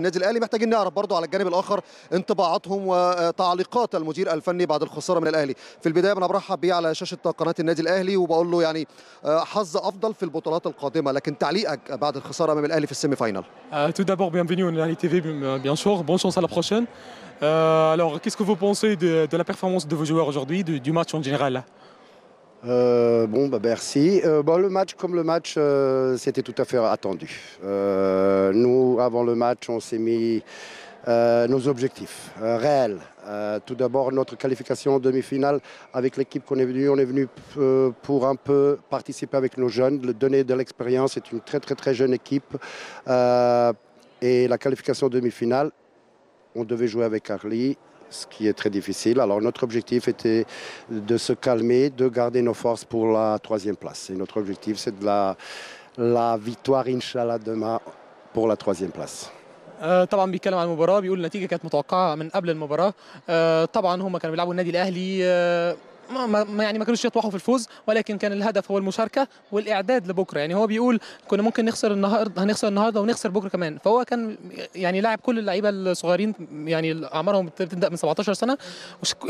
النادي الاهلي محتاجين نعرف برضو على الجانب الاخر انطباعاتهم وتعليقات المدير الفني بعد الخساره من الاهلي في البدايه انا برحب بيه على شاشه قناه النادي الاهلي وبقول له يعني آه، حظ افضل في البطولات القادمه لكن تعليقك بعد الخساره امام الاهلي في السيمي فاينال تو دابور bienvenue en الاهلي تي في بيان شور، بون à على بروشين. Euh, alors qu'est-ce que vous pensez de, de la performance de vos joueurs aujourd'hui du, du match en général Euh, bon, bah merci. Euh, bon, le match, comme le match, euh, c'était tout à fait attendu. nous, avant le match, on s'est mis nos objectifs réels. tout d'abord, notre qualification en demi-finale avec l'équipe qu'on est venue. On est venu pour un peu participer avec nos jeunes, le donner de l'expérience. C'est une très, très, très jeune équipe. et la qualification en demi-finale, on devait jouer avec Arlie ce qui est très difficile. Alors notre objectif était de se calmer, de garder nos forces pour la troisième place. Et notre objectif, c'est de la, la victoire, Inch'Allah, demain pour la troisième place. Euh, طبعا بيتكلم عن المباراه بيقول النتيجه كانت متوقعه من قبل المباراه euh، طبعا هم كانوا بيلعبوا النادي الاهلي euh، ما يعني ما كانوش يطمحوا في الفوز ولكن كان الهدف هو المشاركه والاعداد لبكره يعني هو بيقول كنا ممكن نخسر النهارده هنخسر النهارده ونخسر بكره كمان فهو كان يعني لاعب كل اللعيبه الصغيرين يعني اعمارهم بتبدا من 17 سنه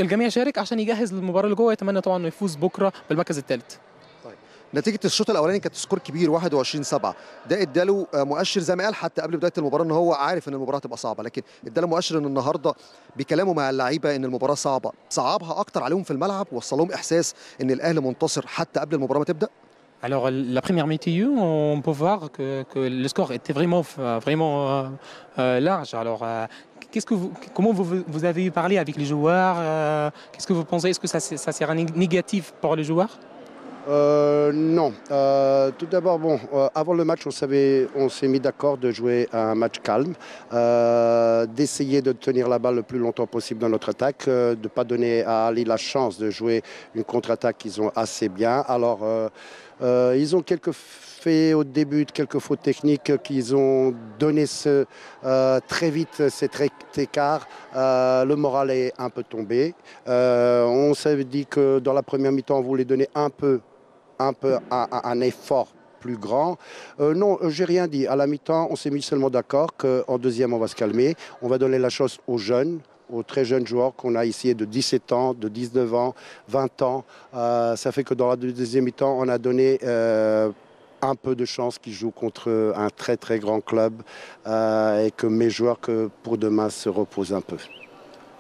الجميع شارك عشان يجهز للمباراه اللي جوه يتمنى طبعا انه يفوز بكره بالمركز الثالث نتيجه الشوط الاولاني كانت سكور كبير 21 7 ده اداله آه، مؤشر زي ما قال حتى قبل بدايه المباراه ان هو عارف ان المباراه هتبقى صعبه لكن اداله مؤشر ان النهارده بكلامه مع اللعيبه ان المباراه صعبه صعبها اكتر عليهم في الملعب وصلهم احساس ان الاهلي منتصر حتى قبل المباراه ما تبدا Alors la première météo, on peut voir que, que le score était vraiment, vraiment euh, euh large. Alors euh, ce que vous, comment vous, vous avez parlé avec les joueurs euh, Qu'est-ce que vous pensez Est-ce que ça, ça sera négatif pour les joueurs Euh, non. Euh, tout d'abord, bon, euh, avant le match, on savait, on s'est mis d'accord de jouer un match calme, d'essayer de tenir la balle le plus longtemps possible dans notre attaque, de ne pas donner à Ali la chance de jouer une contre-attaque qu'ils ont assez bien. Alors, ils ont quelques fait au début quelques fautes techniques qu'ils ont donné ce, très vite cet écart. le moral est un peu tombé. on s'est dit que dans la première mi-temps, on voulait donner un peu un peu un, un effort plus grand. Euh, non, euh, j'ai rien dit. À la mi-temps, on s'est mis seulement d'accord qu'en deuxième, on va se calmer. On va donner la chose aux jeunes aux très jeunes joueurs qu'on a ici de 17 ans, de 19 ans, 20 ans. Euh, ça fait que dans la deuxième mi-temps, on a donné un peu de chance qu'ils jouent contre un très très grand club et que mes joueurs que pour demain se reposent un peu.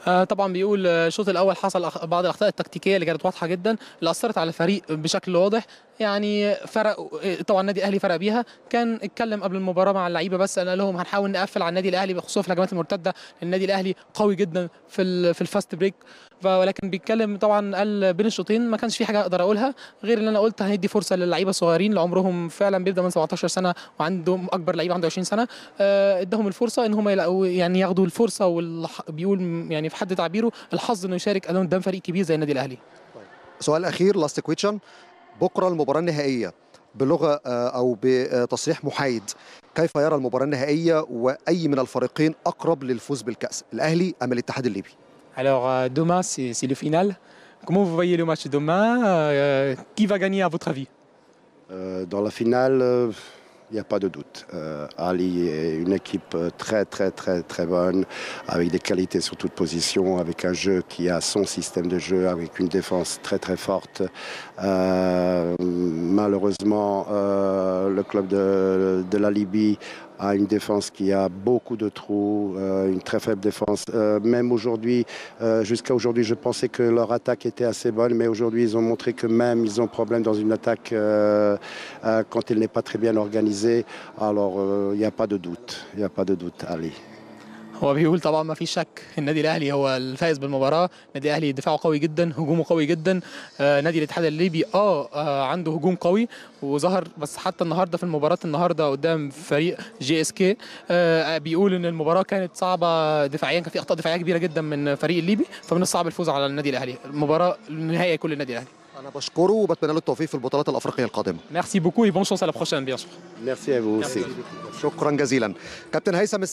آه، طبعا بيقول آه، الشوط الاول حصل بعض الاخطاء التكتيكيه اللي كانت واضحه جدا اللي اثرت على الفريق بشكل واضح يعني فرق طبعا النادي الاهلي فرق بيها كان اتكلم قبل المباراه مع اللعيبه بس قال لهم هنحاول نقفل على النادي الاهلي بخصوص في الهجمات المرتده النادي الاهلي قوي جدا في في الفاست بريك ولكن بيتكلم طبعا قال بين الشوطين ما كانش في حاجه اقدر اقولها غير ان انا قلت هندي فرصه للعيبه الصغيرين اللي عمرهم فعلا بيبدا من 17 سنه وعندهم اكبر لعيب عنده 20 سنه آه، اداهم الفرصه ان هم يعني ياخدوا الفرصه وبيقول يعني في حد تعبيره الحظ انه يشارك قدام فريق كبير زي النادي الاهلي طيب. سؤال اخير لاست كويتشن بكره المباراه النهائيه بلغه آه، او بتصريح محايد كيف يرى المباراه النهائيه واي من الفريقين اقرب للفوز بالكاس الاهلي ام الاتحاد الليبي Alors euh, demain c'est le final. Comment vous voyez le match demain euh, Qui va gagner à votre avis euh, Dans la finale Il n'y a pas de doute. Euh, Ali est une équipe euh, très très très très bonne, avec des qualités sur toute position, avec un jeu qui a son système de jeu, avec une défense très très forte. Euh, malheureusement, le club de, de, la Libye à une défense qui a beaucoup de trous, euh, une très faible défense. Euh, même aujourd'hui, euh, jusqu'à aujourd'hui, je pensais que leur attaque était assez bonne, mais aujourd'hui, ils ont montré que même ils ont problème dans une attaque quand elle n'est pas très bien organisée. Alors, il n'y a pas de doute. Il n'y a pas de doute, allez. هو بيقول طبعا ما فيش شك النادي الاهلي هو الفائز بالمباراه النادي الاهلي دفاعه قوي جدا هجومه قوي جدا آه نادي الاتحاد الليبي آه, اه عنده هجوم قوي وظهر بس حتى النهارده في المباراه النهارده قدام فريق جي اس كي آه بيقول ان المباراه كانت صعبه دفاعيا كان في اخطاء دفاعيه كبيره جدا من فريق الليبي فمن الصعب الفوز على النادي الاهلي المباراه النهائيه كل النادي الاهلي انا بشكره وبتمنى له التوفيق في البطولات الافريقيه القادمه ميرسي بوكو بون شانس على بروشين بيان سور ميرسي شكرا جزيلا كابتن هيثم